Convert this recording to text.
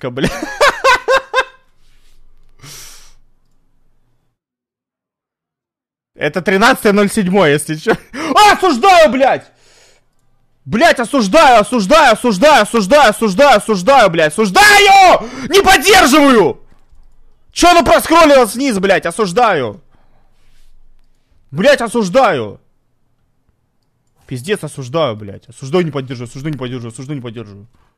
жестко, бля. Это 13.07, если что. А, осуждаю, блядь! Блять, осуждаю, осуждаю, осуждаю, осуждаю, осуждаю, осуждаю, блядь, осуждаю! Не поддерживаю! Чё оно проскроллилось вниз, блядь, осуждаю! Блять, осуждаю! Пиздец, осуждаю, блядь. Осуждаю, не поддерживаю, осуждаю, не поддерживаю, осуждаю, не поддерживаю.